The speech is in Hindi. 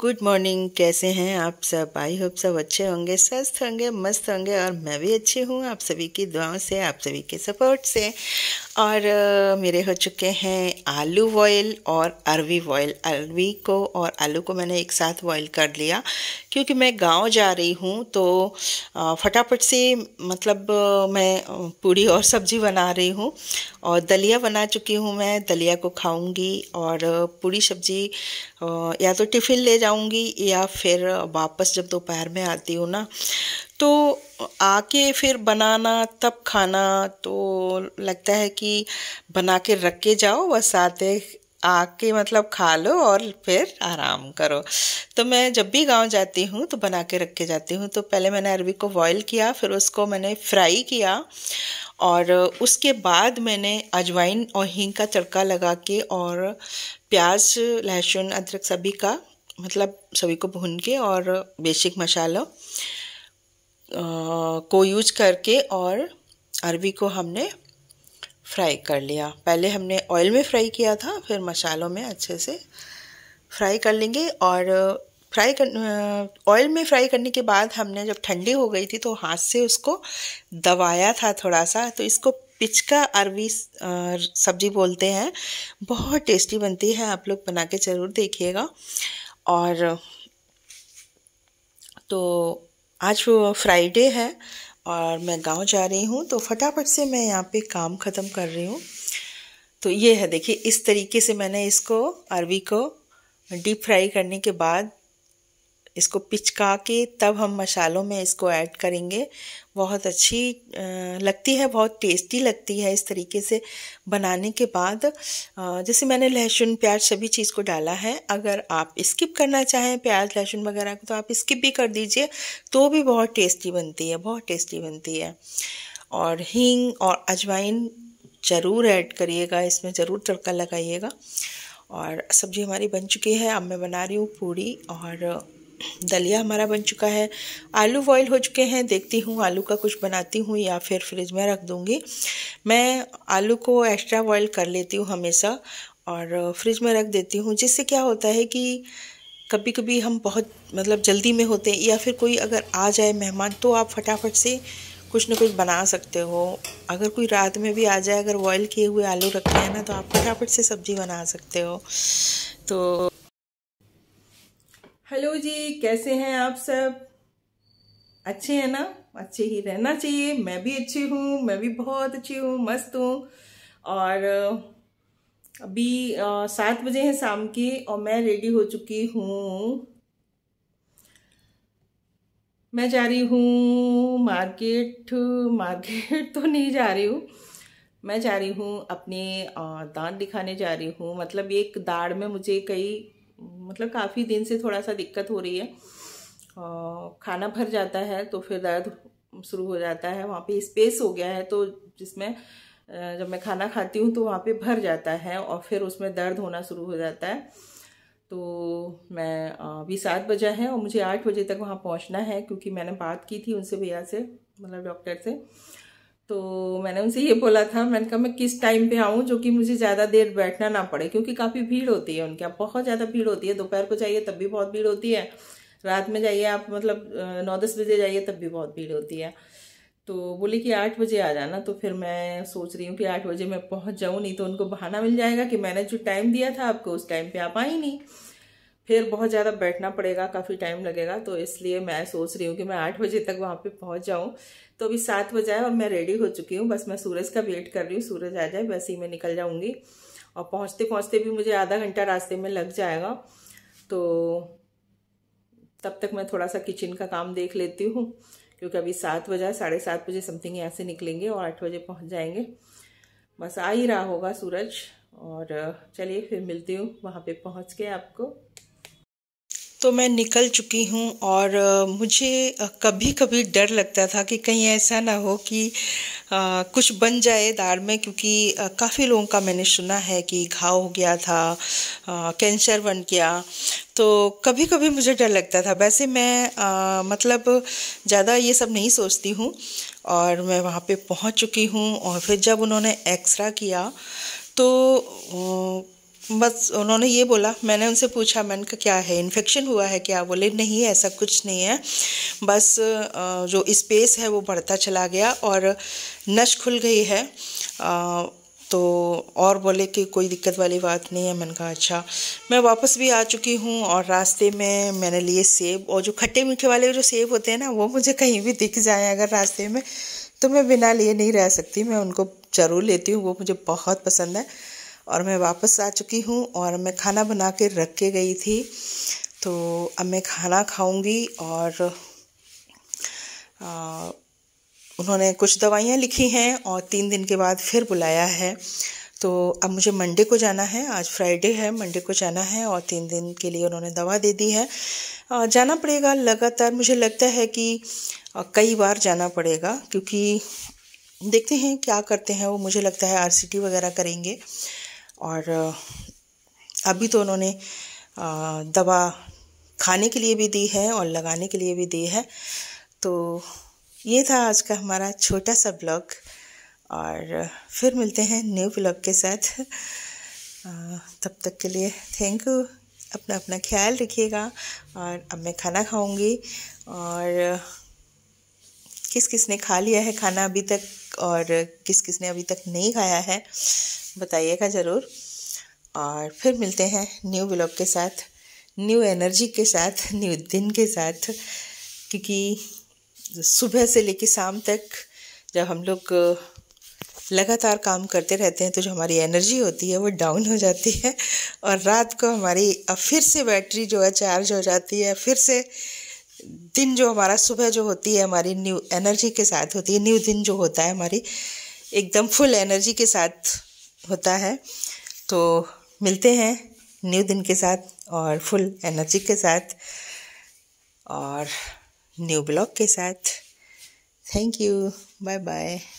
गुड मॉर्निंग कैसे हैं आप सब आई होप सब अच्छे होंगे स्वस्थ होंगे मस्त होंगे और मैं भी अच्छी हूँ आप सभी की दुआओं से आप सभी के सपोर्ट से और uh, मेरे हो चुके हैं आलू बॉयल और अरवी बॉयल अरवी को और आलू को मैंने एक साथ बॉयल कर लिया क्योंकि मैं गांव जा रही हूँ तो फटाफट से मतलब मैं पूड़ी और सब्जी बना रही हूँ और दलिया बना चुकी हूँ मैं दलिया को खाऊंगी और पूड़ी सब्जी या तो टिफ़िन ले जाऊंगी या फिर वापस जब दोपहर में आती हूँ ना तो आके फिर बनाना तब खाना तो लगता है कि बना के रख के जाओ बस आते आके के मतलब खा लो और फिर आराम करो तो मैं जब भी गाँव जाती हूँ तो बना के रख के जाती हूँ तो पहले मैंने अरबी को बॉयल किया फिर उसको मैंने फ्राई किया और उसके बाद मैंने अजवाइन और हींग का तड़का लगा के और प्याज लहसुन अदरक सभी का मतलब सभी को भून के और बेसिक मसालों को यूज करके और अरबी को हमने फ्राई कर लिया पहले हमने ऑयल में फ्राई किया था फिर मसालों में अच्छे से फ्राई कर लेंगे और फ्राई कर ऑयल में फ्राई करने के बाद हमने जब ठंडी हो गई थी तो हाथ से उसको दबाया था थोड़ा सा तो इसको पिचका अरवी सब्जी बोलते हैं बहुत टेस्टी बनती है आप लोग बना के ज़रूर देखिएगा और तो आज फ्राइडे है और मैं गांव जा रही हूँ तो फटाफट से मैं यहाँ पे काम ख़त्म कर रही हूँ तो ये है देखिए इस तरीके से मैंने इसको अरवी को डीप फ्राई करने के बाद इसको पिचका के तब हम मसालों में इसको ऐड करेंगे बहुत अच्छी लगती है बहुत टेस्टी लगती है इस तरीके से बनाने के बाद जैसे मैंने लहसुन प्याज सभी चीज़ को डाला है अगर आप स्किप करना चाहें प्याज लहसुन वगैरह को तो आप स्किप भी कर दीजिए तो भी बहुत टेस्टी बनती है बहुत टेस्टी बनती है और हींग और अजवाइन ज़रूर ऐड करिएगा इसमें ज़रूर तड़का लगाइएगा और सब्ज़ी हमारी बन चुकी है अब मैं बना रही हूँ पूड़ी और दलिया हमारा बन चुका है आलू बॉयल हो चुके हैं देखती हूँ आलू का कुछ बनाती हूँ या फिर फ्रिज में रख दूँगी मैं आलू को एक्स्ट्रा बॉयल कर लेती हूँ हमेशा और फ्रिज में रख देती हूँ जिससे क्या होता है कि कभी कभी हम बहुत मतलब जल्दी में होते हैं या फिर कोई अगर आ जाए मेहमान तो आप फटाफट से कुछ ना कुछ बना सकते हो अगर कोई रात में भी आ जाए अगर बॉयल किए हुए आलू रखे हैं ना तो आप फटाफट से सब्ज़ी बना सकते हो तो कैसे हैं आप सब अच्छे हैं ना अच्छे ही रहना चाहिए मैं भी अच्छी हूँ मैं भी बहुत अच्छी हूँ मस्त हूँ और अभी सात बजे हैं शाम के और मैं रेडी हो चुकी हूँ मैं जा रही हूँ मार्केट मार्केट तो नहीं जा रही हूँ मैं जा रही हूँ अपने दांत दिखाने जा रही हूँ मतलब एक दाढ़ में मुझे कई मतलब काफ़ी दिन से थोड़ा सा दिक्कत हो रही है खाना भर जाता है तो फिर दर्द शुरू हो जाता है वहाँ पे स्पेस हो गया है तो जिसमें जब मैं खाना खाती हूँ तो वहाँ पे भर जाता है और फिर उसमें दर्द होना शुरू हो जाता है तो मैं अभी सात बजा है और मुझे आठ बजे तक वहाँ पहुँचना है क्योंकि मैंने बात की थी उनसे भैया से मतलब डॉक्टर से तो मैंने उनसे ये बोला था मैंने कहा मैं किस टाइम पे आऊँ जो कि मुझे ज़्यादा देर बैठना ना पड़े क्योंकि काफ़ी भीड़ होती है उनके यहाँ बहुत ज़्यादा भीड़ होती है दोपहर को जाइए तब भी बहुत भीड़ होती है रात में जाइए आप मतलब नौ दस बजे जाइए तब भी बहुत भीड़ होती है तो बोली कि आठ बजे आ जाना तो फिर मैं सोच रही हूँ कि आठ बजे मैं पहुँच जाऊँ नहीं तो उनको बहाना मिल जाएगा कि मैंने जो टाइम दिया था आपको उस टाइम पर आप आई नहीं फिर बहुत ज़्यादा बैठना पड़ेगा काफ़ी टाइम लगेगा तो इसलिए मैं सोच रही हूँ कि मैं आठ बजे तक वहाँ पे पहुँच जाऊँ तो अभी सात बजे है और मैं रेडी हो चुकी हूँ बस मैं सूरज का वेट कर रही हूँ सूरज आ जाए वैसे ही मैं निकल जाऊँगी और पहुँचते पहुँचते भी मुझे आधा घंटा रास्ते में लग जाएगा तो तब तक मैं थोड़ा सा किचन का काम देख लेती हूँ क्योंकि अभी सात बजे साढ़े सात बजे समथिंग यहाँ से निकलेंगे और आठ बजे पहुँच जाएंगे बस आ ही रहा होगा सूरज और चलिए फिर मिलती हूँ वहाँ पे पहुँच के आपको तो मैं निकल चुकी हूँ और मुझे कभी कभी डर लगता था कि कहीं ऐसा ना हो कि कुछ बन जाए दार में क्योंकि काफ़ी लोगों का मैंने सुना है कि घाव हो गया था कैंसर बन गया तो कभी कभी मुझे डर लगता था वैसे मैं मतलब ज़्यादा ये सब नहीं सोचती हूँ और मैं वहाँ पे पहुँच चुकी हूँ और फिर जब उन्होंने एक्सरा किया तो बस उन्होंने ये बोला मैंने उनसे पूछा मैंने कहा क्या है इन्फेक्शन हुआ है क्या बोले नहीं ऐसा कुछ नहीं है बस जो स्पेस है वो बढ़ता चला गया और नश खुल गई है तो और बोले कि कोई दिक्कत वाली बात नहीं है मैंने कहा अच्छा मैं वापस भी आ चुकी हूँ और रास्ते में मैंने लिए सेब और जो खट्टे मीठे वाले जो सेब होते हैं ना वो मुझे कहीं भी दिख जाए अगर रास्ते में तो मैं बिना लिए नहीं रह सकती मैं उनको ज़रूर लेती हूँ वो मुझे बहुत पसंद है और मैं वापस आ चुकी हूँ और मैं खाना बना के रख के गई थी तो अब मैं खाना खाऊंगी और आ, उन्होंने कुछ दवाइयाँ लिखी हैं और तीन दिन के बाद फिर बुलाया है तो अब मुझे मंडे को जाना है आज फ्राइडे है मंडे को जाना है और तीन दिन के लिए उन्होंने दवा दे दी है जाना पड़ेगा लगातार मुझे लगता है कि कई बार जाना पड़ेगा क्योंकि देखते हैं क्या करते हैं वो मुझे लगता है आरसीटी वगैरह करेंगे और अभी तो उन्होंने दवा खाने के लिए भी दी है और लगाने के लिए भी दी है तो ये था आज का हमारा छोटा सा ब्लॉग और फिर मिलते हैं न्यू ब्लॉग के साथ तब तक के लिए थैंक यू अपना अपना ख्याल रखिएगा और अब मैं खाना खाऊंगी और किस किस ने खा लिया है खाना अभी तक और किस किस ने अभी तक नहीं खाया है बताइएगा ज़रूर और फिर मिलते हैं न्यू ब्लॉग के साथ न्यू एनर्जी के साथ न्यू दिन के साथ क्योंकि सुबह से लेकर शाम तक जब हम लोग लगातार काम करते रहते हैं तो जो हमारी एनर्जी होती है वो डाउन हो जाती है और रात को हमारी फिर से बैटरी जो है चार्ज हो जाती है फिर से दिन जो हमारा सुबह जो होती है हमारी न्यू एनर्जी के साथ होती है न्यू दिन जो होता है हमारी एकदम फुल एनर्जी के साथ होता है तो मिलते हैं न्यू दिन के साथ और फुल एनर्जी के साथ और न्यू ब्लॉग के साथ थैंक यू बाय बाय